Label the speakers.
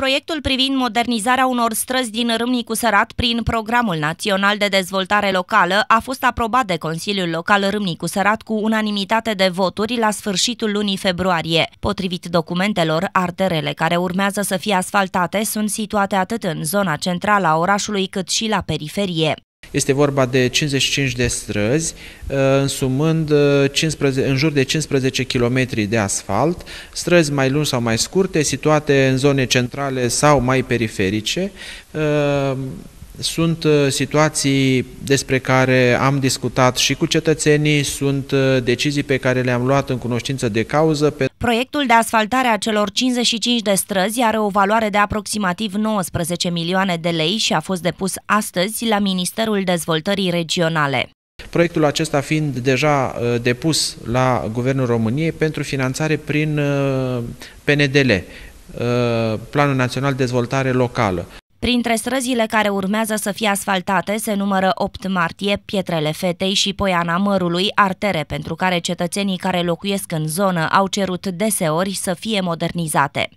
Speaker 1: Proiectul privind modernizarea unor străzi din Râmnicu Sărat prin Programul Național de Dezvoltare Locală a fost aprobat de Consiliul Local Râmnicu Sărat cu unanimitate de voturi la sfârșitul lunii februarie. Potrivit documentelor, arterele care urmează să fie asfaltate sunt situate atât în zona centrală a orașului cât și la
Speaker 2: periferie. Este vorba de 55 de străzi, uh, însumând 15, uh, în jur de 15 km de asfalt, străzi mai lungi sau mai scurte, situate în zone centrale sau mai periferice, uh, sunt uh, situații despre care am discutat și cu cetățenii, sunt uh, decizii pe care le-am luat în cunoștință de cauză. Pe...
Speaker 1: Proiectul de asfaltare a celor 55 de străzi are o valoare de aproximativ 19 milioane de lei și a fost depus astăzi la Ministerul Dezvoltării Regionale.
Speaker 2: Proiectul acesta fiind deja uh, depus la Guvernul României pentru finanțare prin PNDL, Planul Național de Dezvoltare Locală.
Speaker 1: Printre străzile care urmează să fie asfaltate se numără 8 martie, Pietrele Fetei și Poiana Mărului, artere pentru care cetățenii care locuiesc în zonă au cerut deseori să fie modernizate.